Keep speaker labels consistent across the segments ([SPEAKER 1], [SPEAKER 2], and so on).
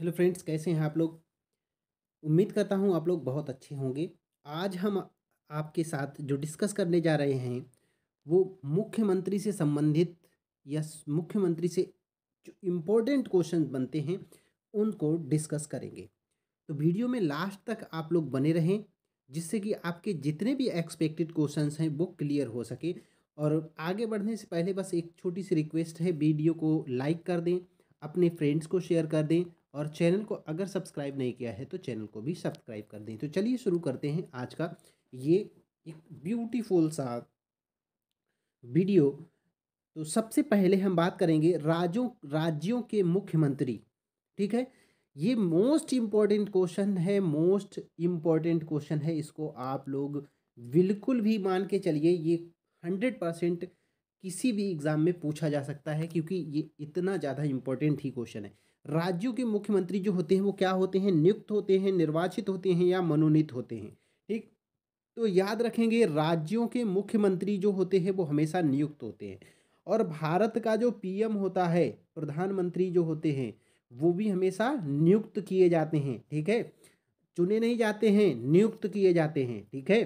[SPEAKER 1] hello friends कैसे हैं आप लोग उम्मीद करता हूँ आप लोग बहुत अच्छे होंगे आज हम आपके साथ जो डिस्कस करने जा रहे हैं वो मुख्यमंत्री से संबंधित या मुख्यमंत्री से जो इम्पोर्टेंट क्वेश्चन बनते हैं उनको डिस्कस करेंगे तो वीडियो में लास्ट तक आप लोग बने रहें जिससे कि आपके जितने भी एक्सपेक्टेड क्वेश्चन हैं वो क्लियर हो सके और आगे बढ़ने से पहले बस एक छोटी सी रिक्वेस्ट है वीडियो को लाइक कर दें अपने फ्रेंड्स को शेयर कर दें और चैनल को अगर सब्सक्राइब नहीं किया है तो चैनल को भी सब्सक्राइब कर दें तो चलिए शुरू करते हैं आज का ये एक ब्यूटीफुल सा वीडियो तो सबसे पहले हम बात करेंगे राज्यों राज्यों के मुख्यमंत्री ठीक है ये मोस्ट इम्पॉर्टेंट क्वेश्चन है मोस्ट इम्पॉर्टेंट क्वेश्चन है इसको आप लोग बिल्कुल भी मान के चलिए ये हंड्रेड परसेंट किसी भी एग्ज़ाम में पूछा जा सकता है क्योंकि ये इतना ज़्यादा इम्पोर्टेंट ही क्वेश्चन है राज्यों के मुख्यमंत्री जो होते हैं वो क्या होते हैं नियुक्त होते हैं निर्वाचित होते हैं या मनोनीत होते हैं ठीक तो याद रखेंगे राज्यों के मुख्यमंत्री जो होते हैं वो हमेशा नियुक्त होते हैं और भारत का जो पीएम होता है प्रधानमंत्री जो होते हैं वो भी हमेशा नियुक्त किए जाते हैं ठीक है चुने नहीं जाते हैं नियुक्त किए जाते हैं ठीक है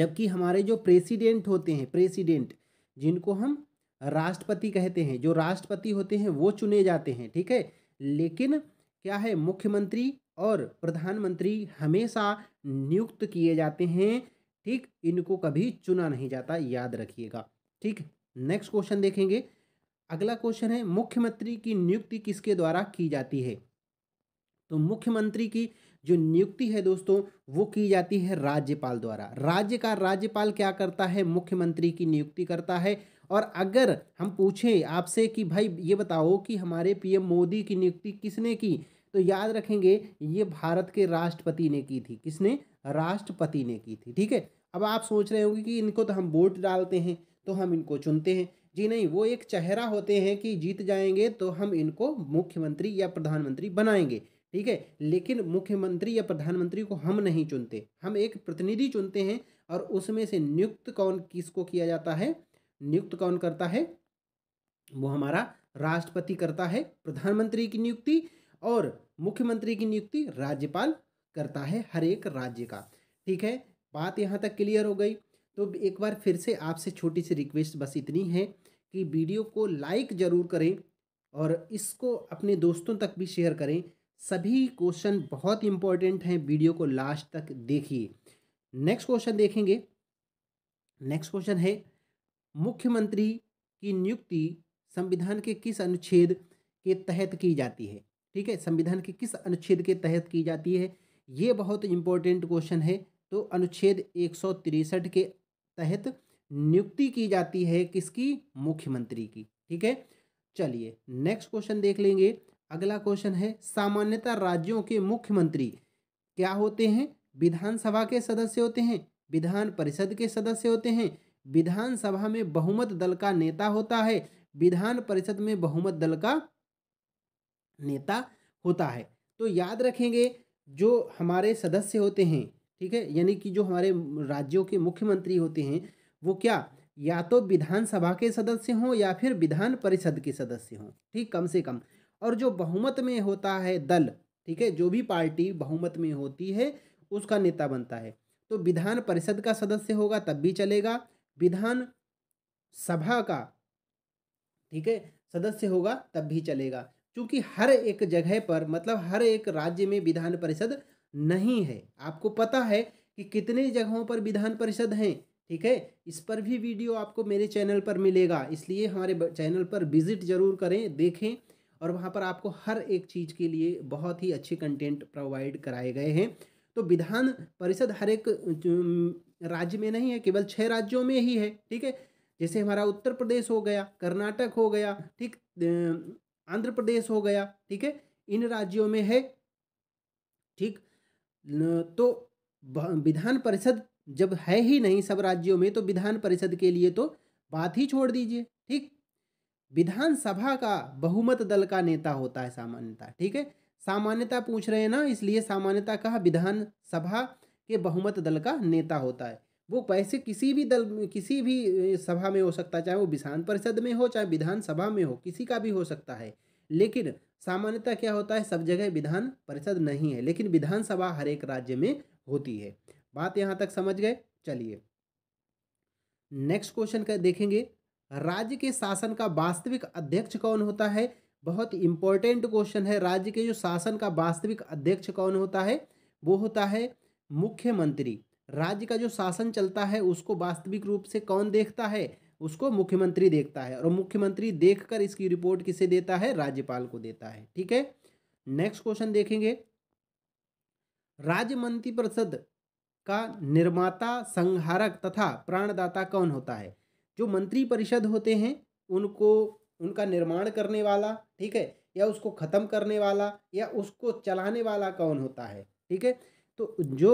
[SPEAKER 1] जबकि हमारे जो प्रेसिडेंट होते हैं प्रेसिडेंट जिनको हम राष्ट्रपति कहते हैं जो राष्ट्रपति होते हैं वो चुने जाते हैं ठीक है लेकिन क्या है मुख्यमंत्री और प्रधानमंत्री हमेशा नियुक्त किए जाते हैं ठीक इनको कभी चुना नहीं जाता याद रखिएगा ठीक नेक्स्ट क्वेश्चन देखेंगे अगला क्वेश्चन है मुख्यमंत्री की नियुक्ति किसके द्वारा की जाती है तो मुख्यमंत्री की जो नियुक्ति है दोस्तों वो की जाती है राज्यपाल द्वारा राज्य का राज्यपाल क्या करता है मुख्यमंत्री की नियुक्ति करता है और अगर हम पूछें आपसे कि भाई ये बताओ कि हमारे पीएम मोदी की नियुक्ति किसने की तो याद रखेंगे ये भारत के राष्ट्रपति ने की थी किसने राष्ट्रपति ने की थी ठीक है अब आप सोच रहे होंगे कि इनको तो हम वोट डालते हैं तो हम इनको चुनते हैं जी नहीं वो एक चेहरा होते हैं कि जीत जाएंगे तो हम इनको मुख्यमंत्री या प्रधानमंत्री बनाएंगे ठीक है लेकिन मुख्यमंत्री या प्रधानमंत्री को हम नहीं चुनते हम एक प्रतिनिधि चुनते हैं और उसमें से नियुक्त कौन किसको किया जाता है नियुक्त कौन करता है वो हमारा राष्ट्रपति करता है प्रधानमंत्री की नियुक्ति और मुख्यमंत्री की नियुक्ति राज्यपाल करता है हर एक राज्य का ठीक है बात यहाँ तक क्लियर हो गई तो एक बार फिर से आपसे छोटी सी रिक्वेस्ट बस इतनी है कि वीडियो को लाइक ज़रूर करें और इसको अपने दोस्तों तक भी शेयर करें सभी क्वेश्चन बहुत इंपॉर्टेंट हैं वीडियो को लास्ट तक देखिए नेक्स्ट क्वेश्चन देखेंगे नेक्स्ट क्वेश्चन है मुख्यमंत्री की नियुक्ति संविधान के किस अनुच्छेद के तहत की जाती है ठीक है संविधान के किस अनुच्छेद के तहत की जाती है ये बहुत इंपॉर्टेंट क्वेश्चन है तो अनुच्छेद एक के तहत नियुक्ति की जाती है किसकी मुख्यमंत्री की ठीक है चलिए नेक्स्ट क्वेश्चन देख लेंगे अगला क्वेश्चन है सामान्यतः राज्यों के मुख्यमंत्री क्या होते हैं विधानसभा के सदस्य होते हैं विधान परिषद के सदस्य होते हैं विधानसभा में बहुमत दल का नेता होता है विधान परिषद में बहुमत दल का नेता होता है तो याद रखेंगे जो हमारे सदस्य होते हैं ठीक है यानी कि जो हमारे राज्यों के मुख्यमंत्री होते हैं वो क्या या तो विधानसभा के सदस्य हों या फिर विधान परिषद के सदस्य हों ठीक कम से कम और जो बहुमत में होता है दल ठीक है जो भी पार्टी बहुमत में होती है उसका नेता बनता है तो विधान परिषद का सदस्य होगा तब भी चलेगा विधान सभा का ठीक है सदस्य होगा तब भी चलेगा क्योंकि हर एक जगह पर मतलब हर एक राज्य में विधान परिषद नहीं है आपको पता है कि कितने जगहों पर विधान परिषद हैं ठीक है इस पर भी वीडियो आपको मेरे चैनल पर मिलेगा इसलिए हमारे चैनल पर विजिट जरूर करें देखें और वहाँ पर आपको हर एक चीज़ के लिए बहुत ही अच्छे कंटेंट प्रोवाइड कराए गए हैं तो विधान परिषद हर एक राज्य में नहीं है केवल छः राज्यों में ही है ठीक है जैसे हमारा उत्तर प्रदेश हो गया कर्नाटक हो गया ठीक आंध्र प्रदेश हो गया ठीक है इन राज्यों में है ठीक तो विधान परिषद जब है ही नहीं सब राज्यों में तो विधान परिषद के लिए तो बात ही छोड़ दीजिए ठीक विधानसभा का बहुमत दल का नेता होता है सामान्यता ठीक है सामान्यता पूछ रहे हैं ना इसलिए सामान्यता का विधान सभा के बहुमत दल का नेता होता है वो पैसे किसी भी दल किसी भी सभा में हो सकता है चाहे वो विधान परिषद में हो चाहे विधानसभा में हो किसी का भी हो सकता है लेकिन सामान्यता क्या होता है सब जगह विधान परिषद नहीं है लेकिन विधानसभा हर एक राज्य में होती है बात यहाँ तक समझ गए चलिए नेक्स्ट क्वेश्चन का देखेंगे राज्य के शासन का वास्तविक अध्यक्ष कौन होता है बहुत इंपॉर्टेंट क्वेश्चन है राज्य के जो शासन का वास्तविक अध्यक्ष कौन होता है वो होता है मुख्यमंत्री राज्य का जो शासन चलता है उसको वास्तविक रूप से कौन देखता है उसको मुख्यमंत्री देखता है और मुख्यमंत्री देखकर इसकी रिपोर्ट किसे देता है राज्यपाल को देता है ठीक है नेक्स्ट क्वेश्चन देखेंगे राज्य मंत्रिपरिषद का निर्माता संहारक तथा प्राणदाता कौन होता है जो मंत्रिपरिषद होते हैं उनको उनका निर्माण करने वाला ठीक है या उसको ख़त्म करने वाला या उसको चलाने वाला कौन होता है ठीक है तो जो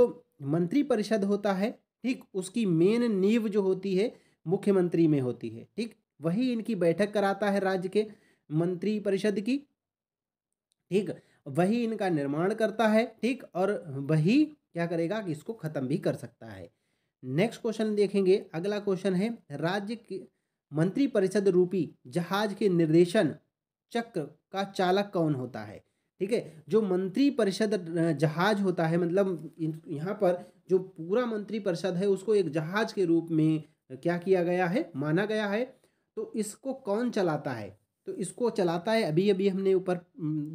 [SPEAKER 1] मंत्री परिषद होता है ठीक उसकी मेन नींव जो होती है मुख्यमंत्री में होती है ठीक वही इनकी बैठक कराता है राज्य के मंत्री परिषद की ठीक वही इनका निर्माण करता है ठीक और वही क्या करेगा कि इसको ख़त्म भी कर सकता है नेक्स्ट क्वेश्चन देखेंगे अगला क्वेश्चन है राज्य की मंत्रिपरिषद रूपी जहाज के निर्देशन चक्र का चालक कौन होता है ठीक है जो मंत्रिपरिषद जहाज होता है मतलब यहाँ पर जो पूरा मंत्रिपरिषद है उसको एक जहाज के रूप में क्या किया गया है माना गया है तो इसको कौन चलाता है तो इसको चलाता है अभी अभी हमने ऊपर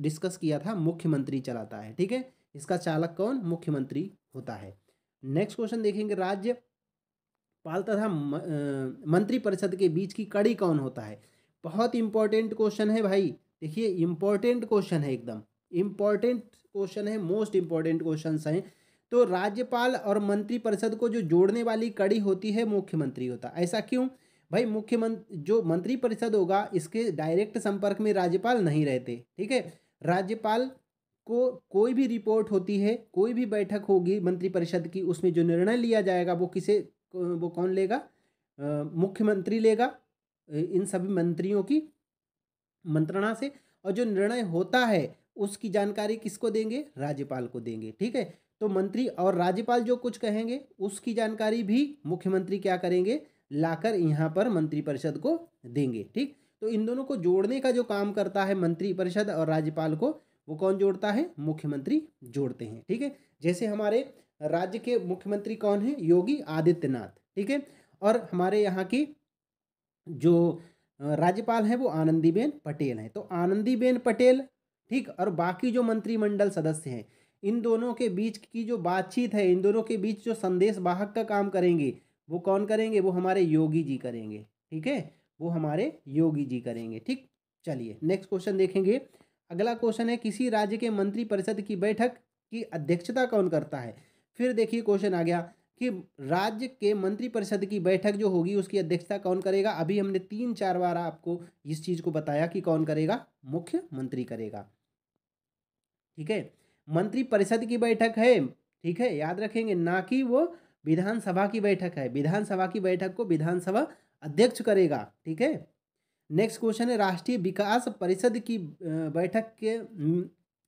[SPEAKER 1] डिस्कस किया था मुख्यमंत्री चलाता है ठीक है इसका चालक कौन मुख्यमंत्री होता है नेक्स्ट क्वेश्चन देखेंगे राज्य पाल तथा मंत्रिपरिषद के बीच की कड़ी कौन होता है बहुत इंपॉर्टेंट क्वेश्चन है भाई देखिए इंपॉर्टेंट क्वेश्चन है एकदम इम्पॉर्टेंट क्वेश्चन है मोस्ट इम्पॉर्टेंट क्वेश्चन हैं तो राज्यपाल और मंत्रिपरिषद को जो जोड़ने वाली कड़ी होती है मुख्यमंत्री होता है ऐसा क्यों भाई मुख्यमंत्री जो मंत्रिपरिषद होगा इसके डायरेक्ट संपर्क में राज्यपाल नहीं रहते ठीक है राज्यपाल को कोई भी रिपोर्ट होती है कोई भी बैठक होगी मंत्रिपरिषद की उसमें जो निर्णय लिया जाएगा वो किसे वो कौन लेगा मुख्यमंत्री लेगा इन सभी मंत्रियों की मंत्रणा से और जो निर्णय होता है उसकी जानकारी किसको देंगे राज्यपाल को देंगे ठीक है तो मंत्री और राज्यपाल जो कुछ कहेंगे उसकी जानकारी भी मुख्यमंत्री क्या करेंगे लाकर यहाँ पर मंत्रिपरिषद को देंगे ठीक तो इन दोनों को जोड़ने का जो काम करता है मंत्रिपरिषद और राज्यपाल को वो कौन जोड़ता है मुख्यमंत्री जोड़ते हैं ठीक है जैसे हमारे राज्य के मुख्यमंत्री कौन है योगी आदित्यनाथ ठीक है और हमारे यहाँ की जो राज्यपाल हैं वो आनंदीबेन पटेल हैं तो आनंदीबेन पटेल ठीक और बाकी जो मंत्रिमंडल सदस्य हैं इन दोनों के बीच की जो बातचीत है इन दोनों के बीच जो संदेश वाहक का काम करेंगे वो कौन करेंगे वो हमारे योगी जी करेंगे ठीक है वो हमारे योगी जी करेंगे ठीक चलिए नेक्स्ट क्वेश्चन देखेंगे अगला क्वेश्चन है किसी राज्य के मंत्रिपरिषद की बैठक की अध्यक्षता कौन करता है फिर देखिए क्वेश्चन आ गया कि राज्य के मंत्रिपरिषद की बैठक जो होगी उसकी अध्यक्षता कौन करेगा अभी हमने तीन चार बार आपको इस चीज़ को बताया कि कौन करेगा मुख्यमंत्री करेगा ठीक है मंत्रिपरिषद की बैठक है ठीक है याद रखेंगे ना कि वो विधानसभा की बैठक है विधानसभा की बैठक को विधानसभा अध्यक्ष करेगा ठीक है नेक्स्ट क्वेश्चन है राष्ट्रीय विकास परिषद की बैठक के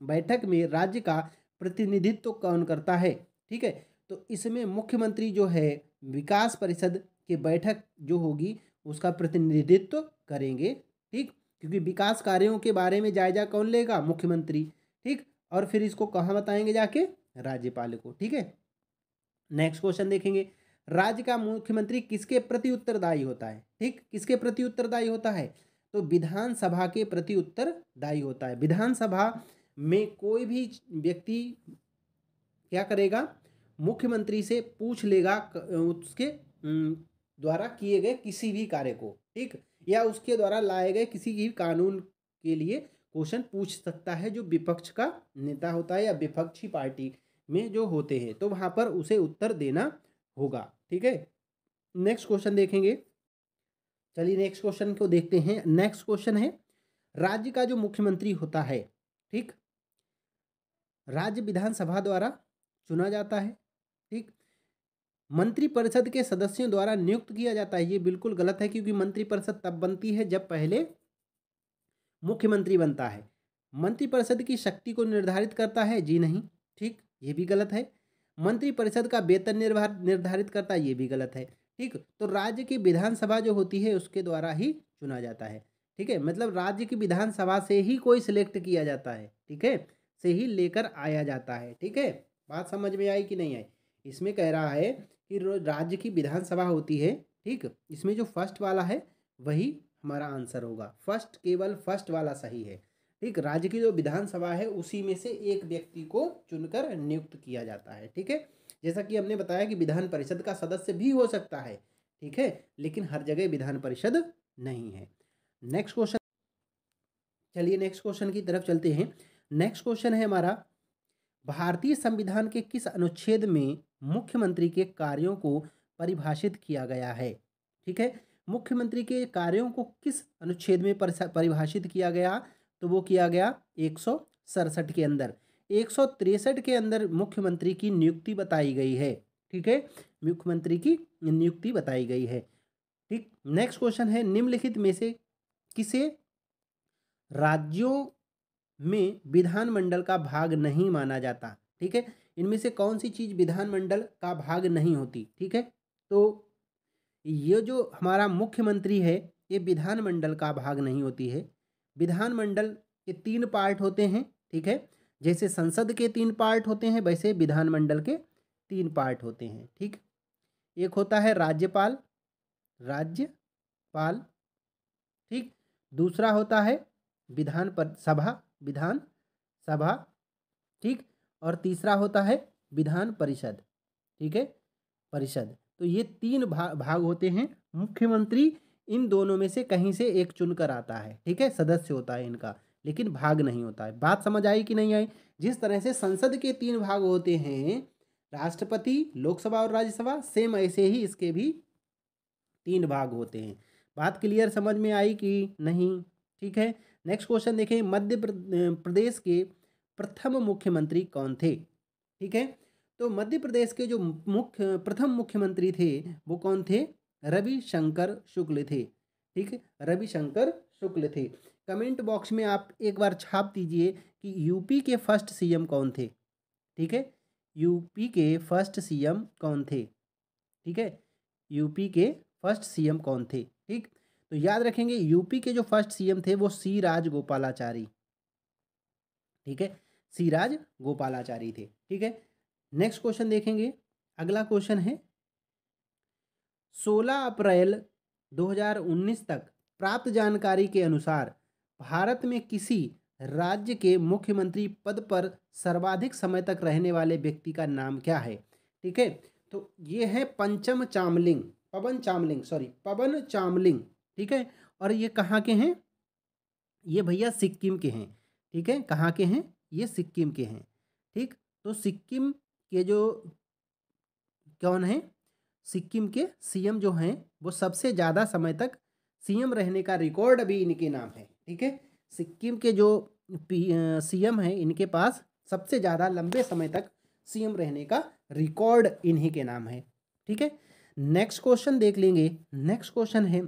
[SPEAKER 1] बैठक में राज्य का प्रतिनिधित्व तो कौन करता है ठीक है तो इसमें मुख्यमंत्री जो है विकास परिषद की बैठक जो होगी उसका प्रतिनिधित्व करेंगे ठीक क्योंकि विकास कार्यों के बारे में जायजा कौन लेगा मुख्यमंत्री ठीक और फिर इसको कहाँ बताएंगे जाके राज्यपाल को ठीक है नेक्स्ट क्वेश्चन देखेंगे राज्य का मुख्यमंत्री किसके प्रति उत्तरदायी होता है ठीक किसके प्रति उत्तरदायी होता है तो विधानसभा के प्रति उत्तरदायी होता है विधानसभा में कोई भी व्यक्ति क्या करेगा मुख्यमंत्री से पूछ लेगा उसके द्वारा किए गए किसी भी कार्य को ठीक या उसके द्वारा लाए गए किसी भी कानून के लिए क्वेश्चन पूछ सकता है जो विपक्ष का नेता होता है या विपक्षी पार्टी में जो होते हैं तो वहाँ पर उसे उत्तर देना होगा ठीक है नेक्स्ट क्वेश्चन देखेंगे चलिए नेक्स्ट क्वेश्चन को देखते हैं नेक्स्ट क्वेश्चन है राज्य का जो मुख्यमंत्री होता है ठीक राज्य विधानसभा द्वारा चुना जाता है मंत्रिपरिषद के सदस्यों द्वारा नियुक्त किया जाता है ये बिल्कुल गलत है क्योंकि मंत्रिपरिषद तब बनती है जब पहले मुख्यमंत्री बनता है मंत्रिपरिषद की शक्ति को निर्धारित करता है जी नहीं ठीक ये भी गलत है मंत्रिपरिषद का वेतन निर्धारित करता है ये भी गलत है ठीक तो राज्य की विधानसभा जो होती है उसके द्वारा ही चुना जाता है ठीक है मतलब राज्य की विधानसभा से ही कोई सिलेक्ट किया जाता है ठीक है से ही लेकर आया जाता है ठीक है बात समझ में आई कि नहीं आई इसमें कह रहा है कि राज्य की विधानसभा होती है ठीक इसमें जो फर्स्ट वाला है वही हमारा आंसर होगा फर्स्ट केवल फर्स्ट वाला सही है ठीक राज्य की जो विधानसभा है उसी में से एक व्यक्ति को चुनकर नियुक्त किया जाता है ठीक है जैसा कि हमने बताया कि विधान परिषद का सदस्य भी हो सकता है ठीक है लेकिन हर जगह विधान परिषद नहीं है नेक्स्ट क्वेश्चन चलिए नेक्स्ट क्वेश्चन की तरफ चलते हैं नेक्स्ट क्वेश्चन है हमारा भारतीय संविधान के किस अनुच्छेद में मुख्यमंत्री के कार्यों को परिभाषित किया गया है ठीक है मुख्यमंत्री के कार्यों को किस अनुच्छेद में परिभाषित किया गया तो वो किया गया एक के अंदर एक के अंदर मुख्यमंत्री की नियुक्ति बताई गई है ठीक है मुख्यमंत्री की नियुक्ति बताई गई है ठीक नेक्स्ट क्वेश्चन है निम्नलिखित में से किसे राज्यों में विधानमंडल का भाग नहीं माना जाता ठीक है इनमें से कौन सी चीज़ विधानमंडल का भाग नहीं होती ठीक है तो ये जो हमारा मुख्यमंत्री है ये विधानमंडल का भाग नहीं होती है विधानमंडल के तीन पार्ट होते हैं ठीक है जैसे संसद के तीन पार्ट होते हैं वैसे विधानमंडल के तीन पार्ट होते हैं ठीक एक होता है राज्यपाल राज्यपाल ठीक दूसरा होता है विधान पर सभा विधान सभा ठीक और तीसरा होता है विधान परिषद ठीक है परिषद तो ये तीन भा, भाग होते हैं मुख्यमंत्री इन दोनों में से कहीं से एक चुनकर आता है ठीक है सदस्य होता है इनका लेकिन भाग नहीं होता है बात समझ आई कि नहीं आई जिस तरह से संसद के तीन भाग होते हैं राष्ट्रपति लोकसभा और राज्यसभा सेम ऐसे ही इसके भी तीन भाग होते हैं बात क्लियर समझ में आई कि नहीं ठीक है नेक्स्ट क्वेश्चन देखें मध्य प्रदेश के प्रथम मुख्यमंत्री कौन थे ठीक है तो मध्य प्रदेश के जो मुख्य प्रथम मुख्यमंत्री थे वो कौन थे रविशंकर शुक्ल थे ठीक रविशंकर शुक्ल थे कमेंट बॉक्स में आप एक बार छाप दीजिए कि यूपी के फर्स्ट सीएम कौन थे ठीक है यूपी के फर्स्ट सीएम कौन थे ठीक है यूपी के फर्स्ट सीएम कौन थे ठीक तो याद रखेंगे यूपी के जो फर्स्ट सीएम थे वो सी राजगोपालाचारी ठीक है सिराज गोपालाचारी थे ठीक है नेक्स्ट क्वेश्चन देखेंगे अगला क्वेश्चन है 16 अप्रैल 2019 तक प्राप्त जानकारी के अनुसार भारत में किसी राज्य के मुख्यमंत्री पद पर सर्वाधिक समय तक रहने वाले व्यक्ति का नाम क्या है ठीक है तो ये है पंचम चामलिंग पवन चामलिंग सॉरी पवन चामलिंग ठीक है और ये कहाँ के हैं ये भैया सिक्किम के हैं ठीक है कहाँ के हैं ये सिक्किम के हैं ठीक तो सिक्किम के जो कौन है सिक्किम के सीएम जो हैं वो सबसे ज़्यादा समय तक सीएम रहने का रिकॉर्ड अभी इनके नाम है ठीक है सिक्किम के जो सीएम हैं इनके पास सबसे ज़्यादा लंबे समय तक सीएम रहने का रिकॉर्ड इन्हीं के नाम है ठीक है नेक्स्ट क्वेश्चन देख लेंगे नेक्स्ट क्वेश्चन है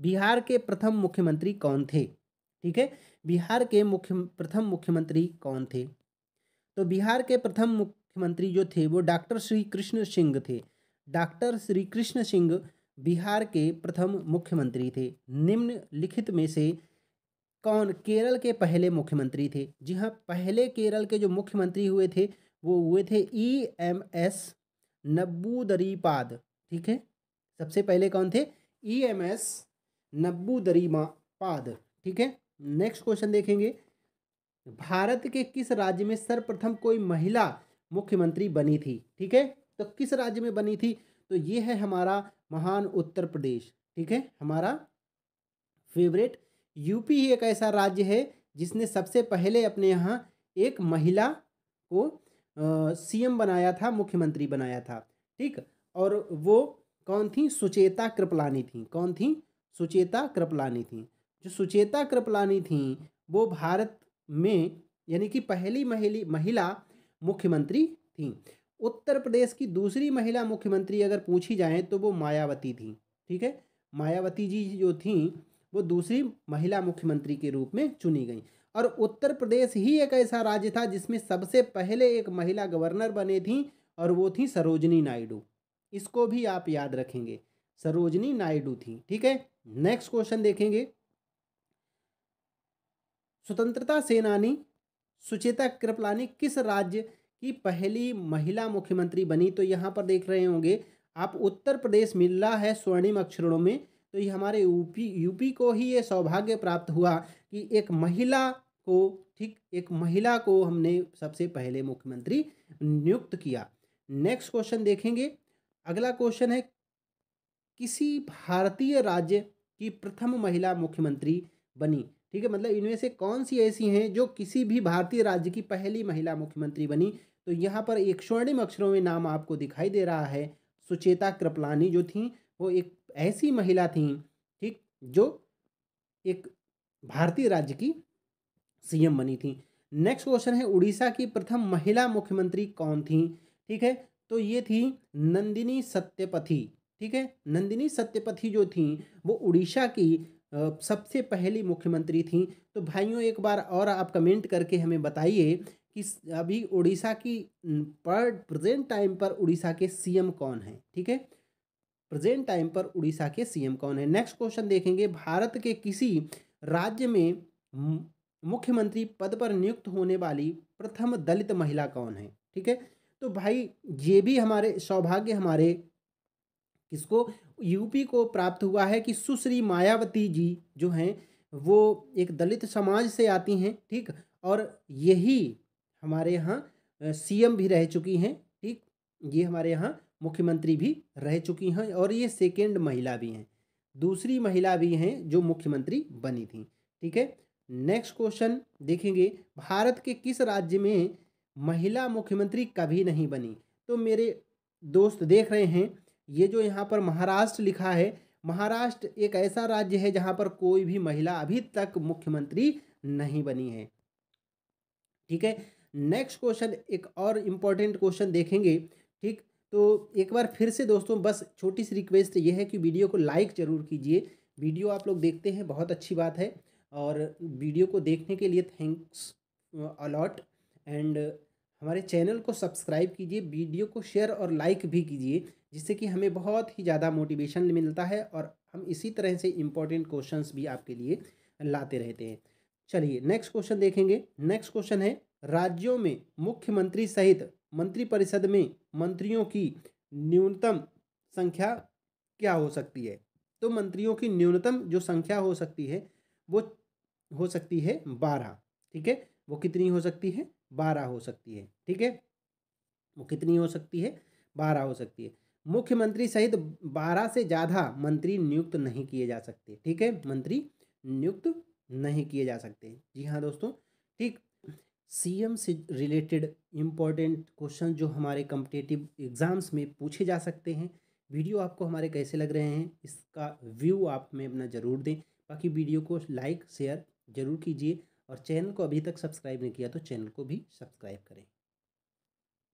[SPEAKER 1] बिहार के प्रथम मुख्यमंत्री कौन थे ठीक है बिहार के मुख्य प्रथम मुख्यमंत्री कौन थे तो बिहार के प्रथम मुख्यमंत्री जो थे वो डॉक्टर श्री कृष्ण सिंह थे डॉक्टर श्री कृष्ण सिंह बिहार के प्रथम मुख्यमंत्री थे निम्नलिखित में से कौन केरल के पहले मुख्यमंत्री थे जी हाँ पहले केरल के जो मुख्यमंत्री हुए थे वो हुए थे ई एम एस नब्बूदरीपाद ठीक है सबसे पहले कौन थे ई एम एस नब्बूदरीमा पाद ठीक है नेक्स्ट क्वेश्चन देखेंगे भारत के किस राज्य में सर्वप्रथम कोई महिला मुख्यमंत्री बनी थी ठीक है तो किस राज्य में बनी थी तो ये है हमारा महान उत्तर प्रदेश ठीक है हमारा फेवरेट यूपी ही एक ऐसा राज्य है जिसने सबसे पहले अपने यहाँ एक महिला को सीएम बनाया था मुख्यमंत्री बनाया था ठीक और वो कौन थी सुचेता कृपलानी थी कौन थी सुचेता कृपलानी थी जो सुचेता कृपलानी थी वो भारत में यानी कि पहली महिली महिला मुख्यमंत्री थी उत्तर प्रदेश की दूसरी महिला मुख्यमंत्री अगर पूछी जाए तो वो मायावती थी ठीक है मायावती जी जो थी वो दूसरी महिला मुख्यमंत्री के रूप में चुनी गई और उत्तर प्रदेश ही एक ऐसा राज्य था जिसमें सबसे पहले एक महिला गवर्नर बने थी और वो थी सरोजनी नायडू इसको भी आप याद रखेंगे सरोजनी नायडू थी ठीक है नेक्स्ट क्वेश्चन देखेंगे स्वतंत्रता सेनानी सुचेता कृपलानी किस राज्य की पहली महिला मुख्यमंत्री बनी तो यहाँ पर देख रहे होंगे आप उत्तर प्रदेश मिला है स्वर्णिम अक्षरों में तो ये हमारे यूपी यूपी को ही ये सौभाग्य प्राप्त हुआ कि एक महिला को ठीक एक महिला को हमने सबसे पहले मुख्यमंत्री नियुक्त किया नेक्स्ट क्वेश्चन देखेंगे अगला क्वेश्चन है किसी भारतीय राज्य की प्रथम महिला मुख्यमंत्री बनी ठीक है मतलब इनमें से कौन सी ऐसी हैं जो किसी भी भारतीय राज्य की पहली महिला मुख्यमंत्री बनी तो यहाँ पर एक स्वर्णिम अक्षरों में नाम आपको दिखाई दे रहा है सुचेता कृपलानी जो थी वो एक ऐसी महिला थी ठीक जो एक भारतीय राज्य की सीएम बनी थी नेक्स्ट क्वेश्चन है उड़ीसा की प्रथम महिला मुख्यमंत्री कौन थी ठीक है तो ये थी नंदिनी सत्यपथी ठीक है नंदिनी सत्यपथी जो थी वो उड़ीसा की सबसे पहली मुख्यमंत्री थी तो भाइयों एक बार और आप कमेंट करके हमें बताइए कि अभी उड़ीसा की पर प्रेजेंट टाइम पर उड़ीसा के सीएम कौन है ठीक है प्रेजेंट टाइम पर उड़ीसा के सीएम कौन है नेक्स्ट क्वेश्चन देखेंगे भारत के किसी राज्य में मुख्यमंत्री पद पर नियुक्त होने वाली प्रथम दलित महिला कौन है ठीक है तो भाई ये भी हमारे सौभाग्य हमारे किसको यूपी को प्राप्त हुआ है कि सुश्री मायावती जी जो हैं वो एक दलित समाज से आती हैं ठीक और यही हमारे यहाँ सीएम भी रह चुकी हैं ठीक ये हमारे यहाँ मुख्यमंत्री भी रह चुकी हैं और ये सेकेंड महिला भी हैं दूसरी महिला भी हैं जो मुख्यमंत्री बनी थी ठीक है नेक्स्ट क्वेश्चन देखेंगे भारत के किस राज्य में महिला मुख्यमंत्री कभी नहीं बनी तो मेरे दोस्त देख रहे हैं ये जो यहाँ पर महाराष्ट्र लिखा है महाराष्ट्र एक ऐसा राज्य है जहाँ पर कोई भी महिला अभी तक मुख्यमंत्री नहीं बनी है ठीक है नेक्स्ट क्वेश्चन एक और इम्पॉर्टेंट क्वेश्चन देखेंगे ठीक तो एक बार फिर से दोस्तों बस छोटी सी रिक्वेस्ट ये है कि वीडियो को लाइक ज़रूर कीजिए वीडियो आप लोग देखते हैं बहुत अच्छी बात है और वीडियो को देखने के लिए थैंक्स अलॉट एंड हमारे चैनल को सब्सक्राइब कीजिए वीडियो को शेयर और लाइक भी कीजिए जिससे कि हमें बहुत ही ज़्यादा मोटिवेशन मिलता है और हम इसी तरह से इम्पोर्टेंट क्वेश्चन भी आपके लिए लाते रहते हैं चलिए नेक्स्ट क्वेश्चन देखेंगे नेक्स्ट क्वेश्चन है राज्यों में मुख्यमंत्री सहित मंत्रिपरिषद में मंत्रियों की न्यूनतम संख्या क्या हो सकती है तो मंत्रियों की न्यूनतम जो संख्या हो सकती है वो हो सकती है बारह ठीक है वो कितनी हो सकती है बारह हो सकती है ठीक है वो कितनी हो सकती है बारह हो सकती है मुख्यमंत्री सहित बारह से ज़्यादा मंत्री नियुक्त नहीं किए जा सकते ठीक है मंत्री नियुक्त नहीं किए जा सकते जी हाँ दोस्तों ठीक सीएम से रिलेटेड इम्पॉर्टेंट क्वेश्चन जो हमारे कम्पिटेटिव एग्ज़ाम्स में पूछे जा सकते हैं वीडियो आपको हमारे कैसे लग रहे हैं इसका व्यू आप हमें अपना ज़रूर दें बाकी वीडियो को लाइक शेयर ज़रूर कीजिए और चैनल को अभी तक सब्सक्राइब नहीं किया तो चैनल को भी सब्सक्राइब करें